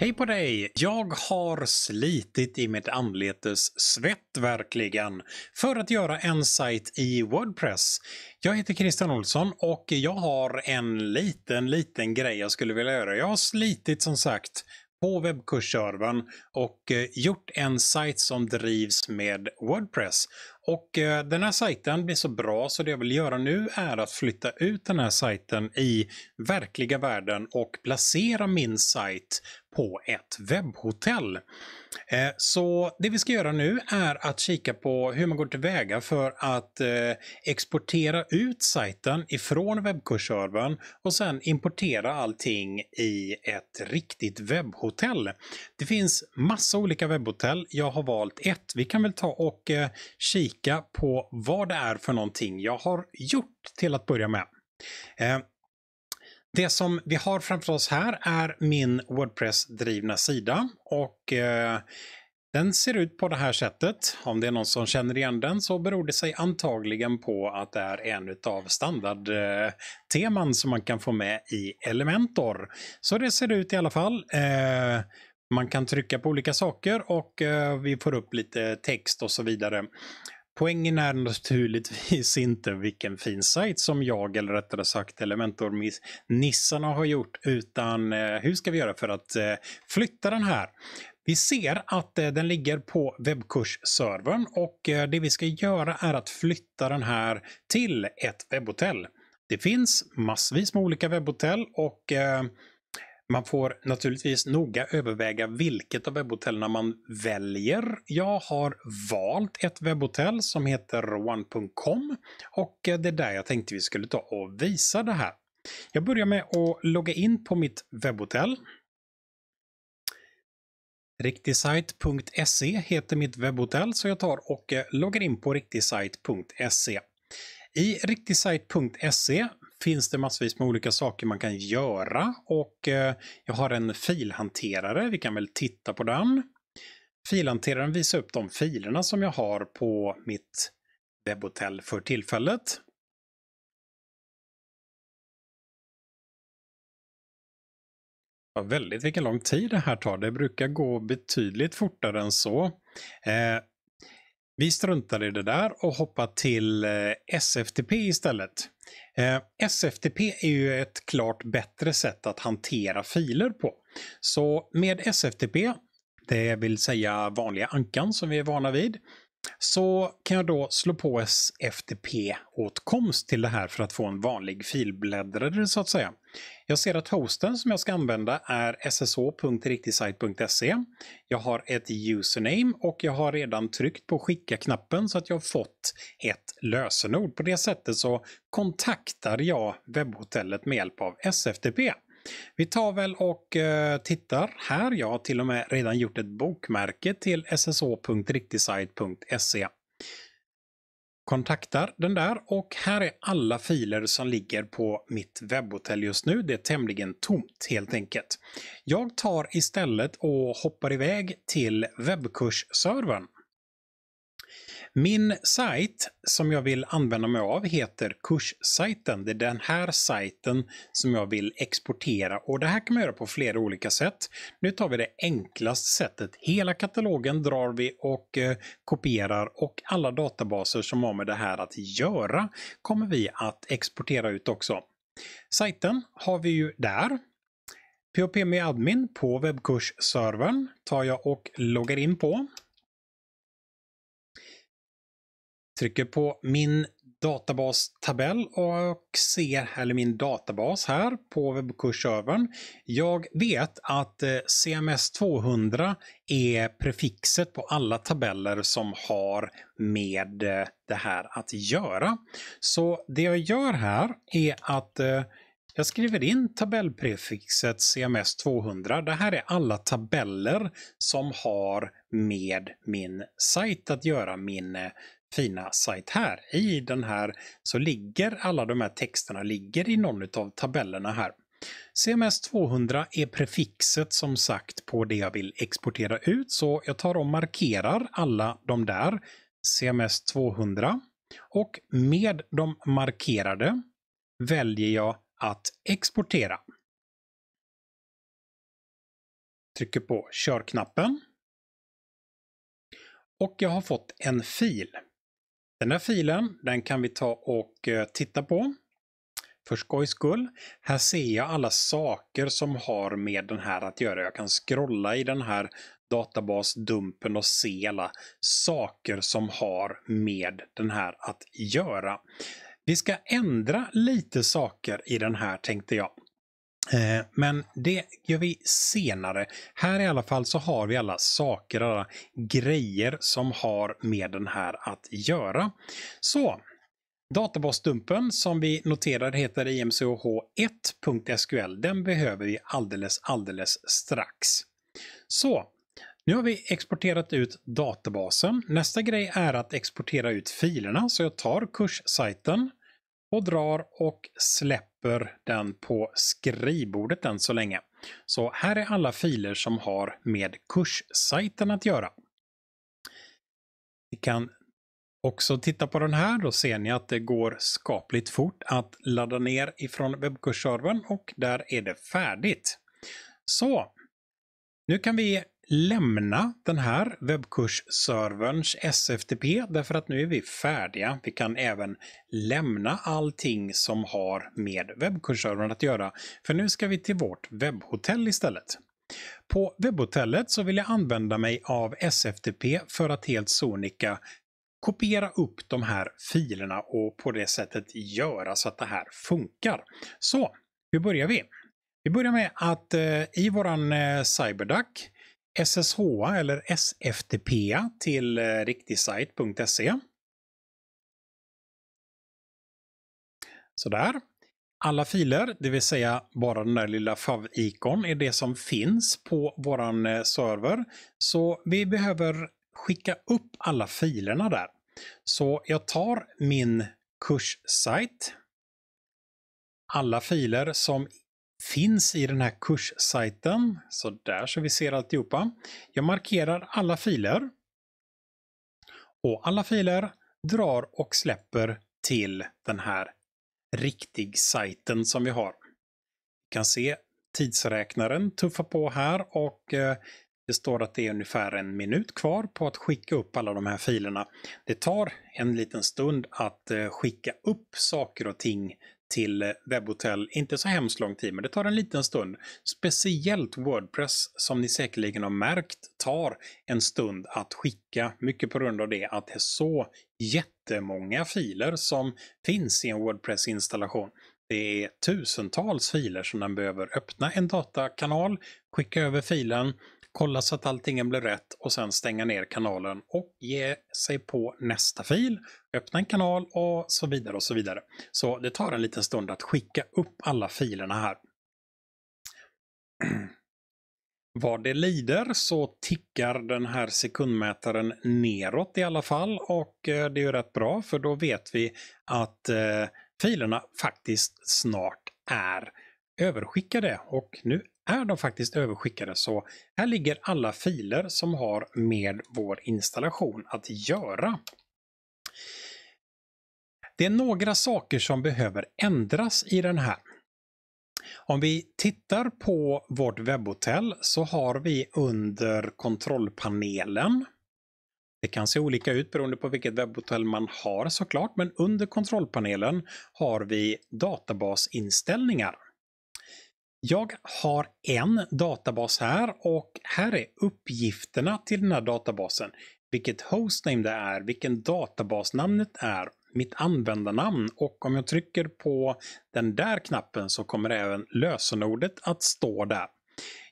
Hej på dig! Jag har slitit i mitt anletes svett verkligen för att göra en sajt i Wordpress. Jag heter Christian Olsson och jag har en liten, liten grej jag skulle vilja göra. Jag har slitit som sagt på webbkursservern och eh, gjort en sajt som drivs med Wordpress. Och eh, den här sajten blir så bra så det jag vill göra nu är att flytta ut den här sajten i verkliga världen och placera min sajt på ett webbhotell. Eh, så det vi ska göra nu är att kika på hur man går tillväga för att eh, exportera ut sajten ifrån webbkursservern och sen importera allting i ett riktigt webbhotell. Det finns massa olika webbhotell. Jag har valt ett. Vi kan väl ta och kika kika på vad det är för någonting jag har gjort till att börja med. Eh, det som vi har framför oss här är min Wordpress-drivna sida och eh, den ser ut på det här sättet. Om det är någon som känner igen den så beror det sig antagligen på att det är en av standardteman eh, som man kan få med i Elementor. Så det ser ut i alla fall. Eh, man kan trycka på olika saker och eh, vi får upp lite text och så vidare. Poängen är naturligtvis inte vilken fin sajt som jag eller rättare sagt Elementor-nissarna har gjort utan eh, hur ska vi göra för att eh, flytta den här? Vi ser att eh, den ligger på webbkursservern och det vi ska göra är att flytta den här till ett webbhotell. Det finns massvis med olika webbhotell och man får naturligtvis noga överväga vilket av webbhotellerna man väljer. Jag har valt ett webbhotell som heter one.com och det är där jag tänkte vi skulle ta och visa det här. Jag börjar med att logga in på mitt webbhotell. riktigsite.se heter mitt webbhotell så jag tar och loggar in på riktigsite.se. I riktigsite.se finns det massvis med olika saker man kan göra och eh, jag har en filhanterare, vi kan väl titta på den. Filhanteraren visar upp de filerna som jag har på mitt webbhotell för tillfället. Ja, väldigt vilken lång tid det här tar. Det brukar gå betydligt fortare än så. Eh, vi struntar i det där och hoppar till eh, SFTP istället. Eh, SFTP är ju ett klart bättre sätt att hantera filer på. Så med SFTP, det vill säga vanliga ankan som vi är vana vid, så kan jag då slå på SFTP-åtkomst till det här för att få en vanlig filbläddrare så att säga. Jag ser att hosten som jag ska använda är sso.riktigsajt.se. E. Jag har ett username och jag har redan tryckt på skicka-knappen så att jag fått ett lösenord. På det sättet så kontaktar jag webbhotellet med hjälp av SFTP. Vi tar väl och eh, tittar här. Jag har till och med redan gjort ett bokmärke till sso.riktigsite.se. Kontaktar den där och här är alla filer som ligger på mitt webbhotell just nu. Det är tämligen tomt helt enkelt. Jag tar istället och hoppar iväg till webbkursservern. Min sajt som jag vill använda mig av heter kurssajten. Det är den här sajten som jag vill exportera och det här kan man göra på flera olika sätt. Nu tar vi det enklaste sättet. Hela katalogen drar vi och eh, kopierar och alla databaser som har med det här att göra kommer vi att exportera ut också. Sajten har vi ju där. PHP med admin på webbkursservern tar jag och loggar in på. trycker på min databastabell och ser, eller min databas här på webbkursövern. Jag vet att eh, CMS 200 är prefixet på alla tabeller som har med eh, det här att göra. Så det jag gör här är att eh, jag skriver in tabellprefixet CMS 200. Det här är alla tabeller som har med min sajt att göra, min fina sajt här. I den här så ligger alla de här texterna ligger i någon av tabellerna här. CMS 200 är prefixet som sagt på det jag vill exportera ut så jag tar och markerar alla de där. CMS 200 och med de markerade väljer jag att exportera. Trycker på körknappen. Och jag har fått en fil. Den här filen den kan vi ta och eh, titta på för skojs skull. Här ser jag alla saker som har med den här att göra. Jag kan scrolla i den här databasdumpen och se alla saker som har med den här att göra. Vi ska ändra lite saker i den här tänkte jag. Eh, men det gör vi senare. Här i alla fall så har vi alla saker, alla grejer som har med den här att göra. Så Databasdumpen som vi noterar heter imch 1sql Den behöver vi alldeles, alldeles strax. Så nu har vi exporterat ut databasen. Nästa grej är att exportera ut filerna, så jag tar kurssajten och drar och släpper den på skrivbordet än så länge. Så här är alla filer som har med kurssajten att göra. Vi kan också titta på den här. Då ser ni att det går skapligt fort att ladda ner ifrån webbkursservern och där är det färdigt. Så nu kan vi lämna den här webbkursserverns SFTP därför att nu är vi färdiga. Vi kan även lämna allting som har med webbkursservern att göra. För nu ska vi till vårt webbhotell istället. På webbhotellet så vill jag använda mig av SFTP för att helt sonika kopiera upp de här filerna och på det sättet göra så att det här funkar. Så, hur börjar vi? Vi börjar med att eh, i våran eh, CyberDuck SSH eller SFTP till eh, riktigsite.se Sådär. Alla filer, det vill säga bara den där lilla favicon, är det som finns på våran eh, server. Så vi behöver skicka upp alla filerna där. Så jag tar min kurssajt. Alla filer som finns i den här kurssajten. Så där så vi ser alltihopa. Jag markerar alla filer. Och alla filer drar och släpper till den här riktig sajten som vi har. Vi kan se tidsräknaren tuffa på här och eh, det står att det är ungefär en minut kvar på att skicka upp alla de här filerna. Det tar en liten stund att eh, skicka upp saker och ting till webbhotell. Inte så hemskt lång tid, men det tar en liten stund. Speciellt Wordpress som ni säkerligen har märkt tar en stund att skicka. Mycket på grund av det att det är så jättemånga filer som finns i en Wordpress-installation. Det är tusentals filer som den behöver öppna en datakanal, skicka över filen kolla så att allting blir rätt och sen stänga ner kanalen och ge sig på nästa fil, öppna en kanal och så vidare och så vidare. Så det tar en liten stund att skicka upp alla filerna här. Vad det lider så tickar den här sekundmätaren neråt i alla fall och eh, det är ju rätt bra för då vet vi att eh, filerna faktiskt snart är överskickade och nu är de faktiskt överskickade så här ligger alla filer som har med vår installation att göra. Det är några saker som behöver ändras i den här. Om vi tittar på vårt webbhotell så har vi under kontrollpanelen det kan se olika ut beroende på vilket webbhotell man har såklart, men under kontrollpanelen har vi databasinställningar. Jag har en databas här och här är uppgifterna till den här databasen. Vilket hostname det är, vilken databasnamnet är, mitt användarnamn och om jag trycker på den där knappen så kommer även lösenordet att stå där.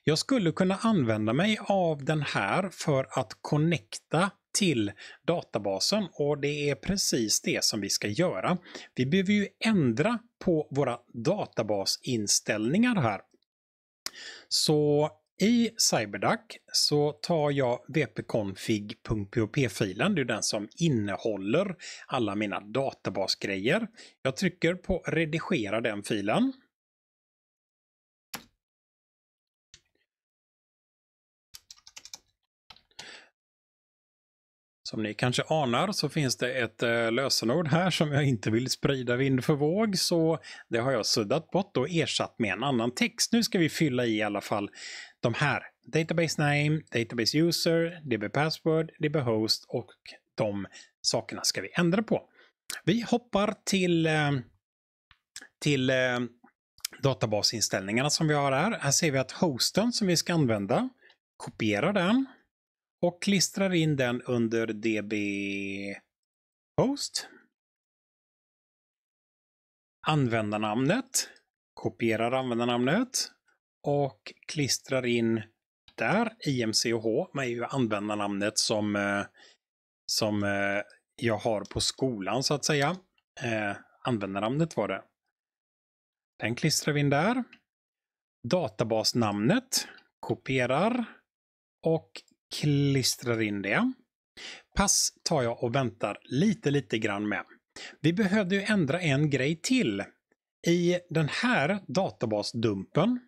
Jag skulle kunna använda mig av den här för att connecta till databasen och det är precis det som vi ska göra. Vi behöver ju ändra på våra databasinställningar här. Så i CyberDuck så tar jag wp-config.php-filen, det är den som innehåller alla mina databasgrejer. Jag trycker på redigera den filen Som ni kanske anar så finns det ett eh, lösenord här som jag inte vill sprida vind för våg så det har jag suddat bort och ersatt med en annan text. Nu ska vi fylla i i alla fall de här. Database name, database user, DB password, DB host och de sakerna ska vi ändra på. Vi hoppar till, eh, till eh, databasinställningarna som vi har här. Här ser vi att hosten som vi ska använda, kopierar den och klistrar in den under DB Post. Användarnamnet. Kopierar användarnamnet och klistrar in där IMCH med ju användarnamnet som, eh, som eh, jag har på skolan så att säga. Eh, användarnamnet var det. Den klistrar vi in där. Databasnamnet kopierar och klistrar in det. Pass tar jag och väntar lite, lite grann med. Vi behövde ju ändra en grej till. I den här databasdumpen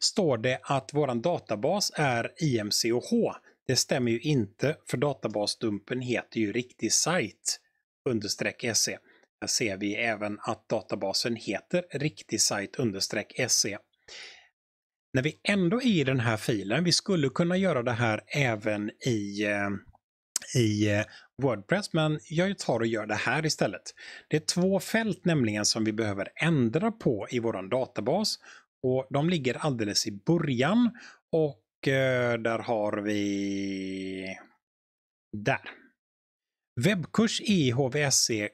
står det att våran databas är IMCOH. Det stämmer ju inte för databasdumpen heter ju riktig Site. understreck se. Här ser vi även att databasen heter riktig Site. understreck se när vi ändå är i den här filen, vi skulle kunna göra det här även i, eh, i eh, Wordpress, men jag tar och gör det här istället. Det är två fält nämligen som vi behöver ändra på i vår databas och de ligger alldeles i början och eh, där har vi... Där. Webbkurs i HVSC e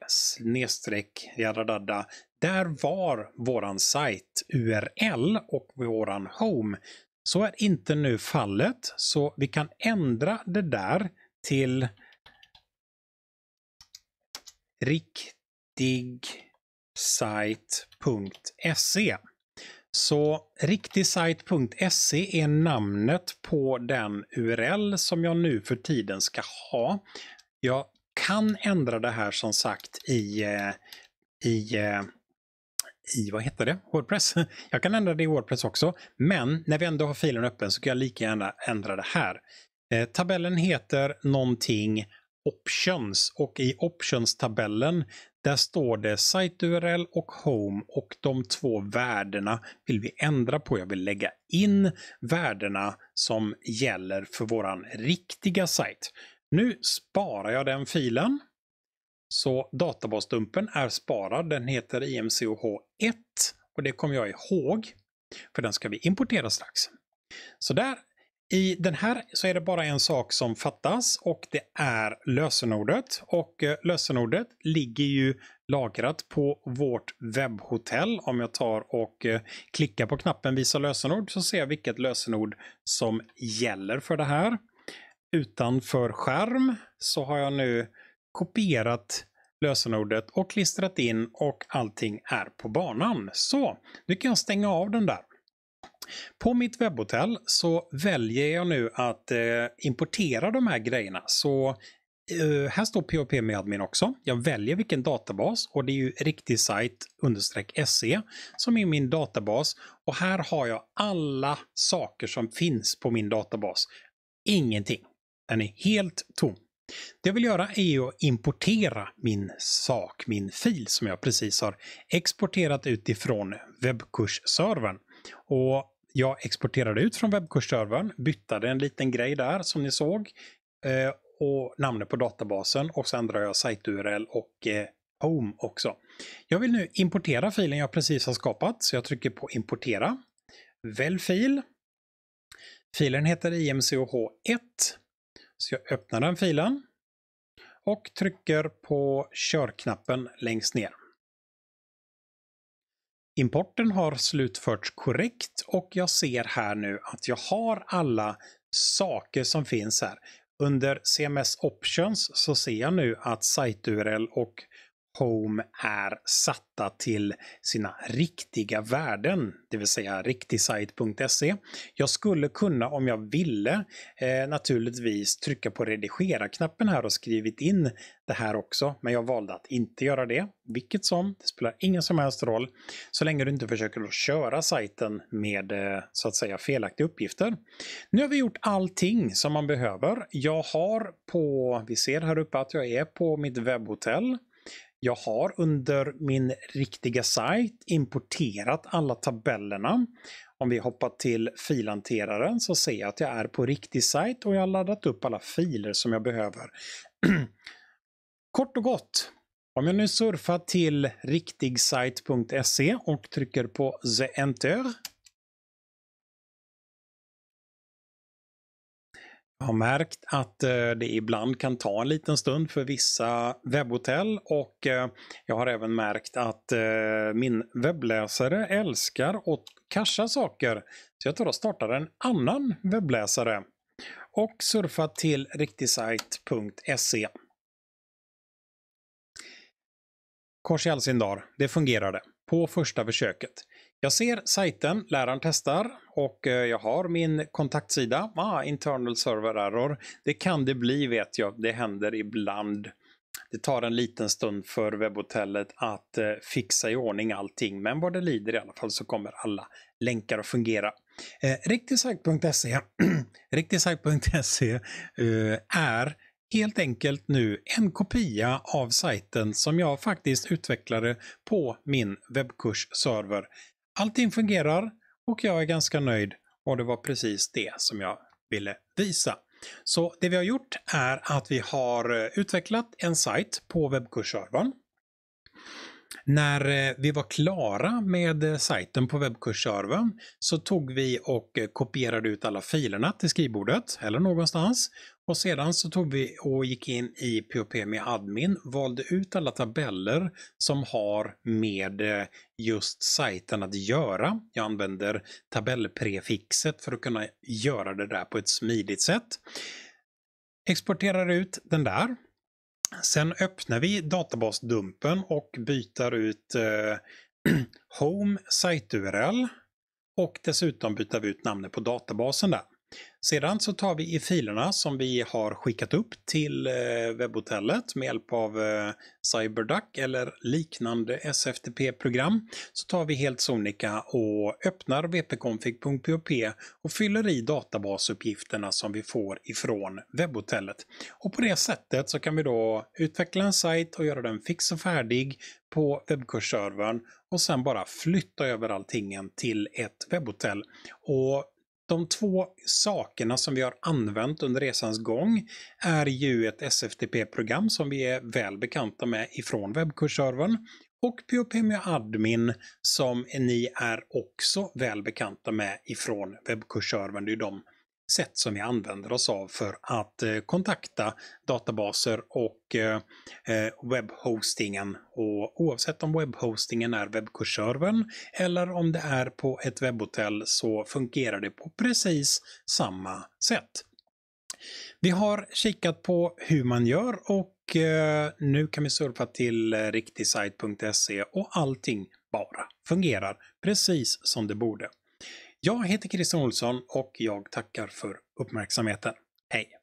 där var våran sajt URL och våran Home. Så är inte nu fallet, så vi kan ändra det där till riktigsajt.se. Så riktigsajt.se är namnet på den URL som jag nu för tiden ska ha. Jag kan ändra det här som sagt i, eh, i eh, i, vad heter det, Wordpress. Jag kan ändra det i Wordpress också, men när vi ändå har filen öppen så kan jag lika gärna ändra det här. Eh, tabellen heter någonting Options och i Options-tabellen där står det Site-URL och Home och de två värdena vill vi ändra på. Jag vill lägga in värdena som gäller för våran riktiga sajt. Nu sparar jag den filen så databasdumpen är sparad. Den heter IMCOH1 och det kommer jag ihåg. För den ska vi importera strax. Så där, i den här så är det bara en sak som fattas och det är lösenordet. Och eh, lösenordet ligger ju lagrat på vårt webbhotell. Om jag tar och eh, klickar på knappen visa lösenord så ser jag vilket lösenord som gäller för det här. Utanför skärm så har jag nu kopierat lösenordet och klistrat in och allting är på banan. Så, nu kan jag stänga av den där. På mitt webbhotell så väljer jag nu att eh, importera de här grejerna. Så eh, här står POP med admin också. Jag väljer vilken databas och det är ju riktig sajt se som är min databas. Och här har jag alla saker som finns på min databas. Ingenting. Den är helt tom. Det jag vill göra är att importera min sak, min fil som jag precis har exporterat utifrån webbkursservern. Och jag exporterade ut från webbkursservern, byttade en liten grej där som ni såg eh, och namnet på databasen och sen drar jag sajt-URL och eh, Home också. Jag vill nu importera filen jag precis har skapat så jag trycker på importera. Välj fil. Filen heter imcoh1 så jag öppnar den filen och trycker på körknappen längst ner. Importen har slutförts korrekt och jag ser här nu att jag har alla saker som finns här. Under CMS Options så ser jag nu att site-URL och Home är satta till sina riktiga värden, det vill säga riktigsite.se. Jag skulle kunna, om jag ville, eh, naturligtvis trycka på redigera-knappen här och skrivit in det här också, men jag valde att inte göra det. Vilket som, det spelar ingen som helst roll, så länge du inte försöker att köra sajten med eh, så att säga felaktiga uppgifter. Nu har vi gjort allting som man behöver. Jag har på, vi ser här uppe att jag är på mitt webbhotell. Jag har under min riktiga sajt importerat alla tabellerna. Om vi hoppar till filhanteraren så ser jag att jag är på riktig sajt och jag har laddat upp alla filer som jag behöver. Kort och gott, om jag nu surfar till riktigsajt.se och trycker på The Enter Jag har märkt att eh, det ibland kan ta en liten stund för vissa webbhotell och eh, jag har även märkt att eh, min webbläsare älskar att casha saker. Så jag tar och startar en annan webbläsare och surfar till riktigsite.se. Kors i all sin dar, det fungerade. På första försöket. Jag ser sajten läraren testar och eh, jag har min kontaktsida. Ah, internal server error. Det kan det bli vet jag. Det händer ibland. Det tar en liten stund för webbhotellet att eh, fixa i ordning allting, men vad det lider i alla fall så kommer alla länkar att fungera. Eh, Riktigsajt.se Riktigsajt.se eh, är helt enkelt nu en kopia av sajten som jag faktiskt utvecklade på min webbkursserver. Allting fungerar, och jag är ganska nöjd och det var precis det som jag ville visa. Så det vi har gjort är att vi har eh, utvecklat en sajt på webbkursservern när eh, vi var klara med eh, sajten på webbkursservern så tog vi och eh, kopierade ut alla filerna till skrivbordet eller någonstans. Och sedan så tog vi och gick in i POP med admin, valde ut alla tabeller som har med just sajten att göra. Jag använder tabellprefixet för att kunna göra det där på ett smidigt sätt. Exporterar ut den där Sen öppnar vi databasdumpen och byter ut eh, Home site-URL och dessutom byter vi ut namnet på databasen där. Sedan så tar vi i filerna som vi har skickat upp till eh, webbhotellet med hjälp av eh, CyberDuck eller liknande SFTP-program. Så tar vi helt sonika och öppnar wp-config.php och fyller i databasuppgifterna som vi får ifrån webbhotellet. Och på det sättet så kan vi då utveckla en sajt och göra den fix och färdig på webbkursservern och sen bara flytta över alltingen till ett webbhotell. Och de två sakerna som vi har använt under resans gång är ju ett SFTP-program som vi är väl bekanta med ifrån webbkursservern och POPMU Admin som ni är också väl bekanta med ifrån webbkursservern. Det är de sätt som vi använder oss av för att eh, kontakta databaser och eh, eh, webbhostingen. Och oavsett om webbhostingen är webbkursservern eller om det är på ett webbhotell så fungerar det på precis samma sätt. Vi har kikat på hur man gör och nu kan vi surfa till Riktigsite.se och allting bara fungerar precis som det borde. Jag heter Christer Olsson och jag tackar för uppmärksamheten. Hej!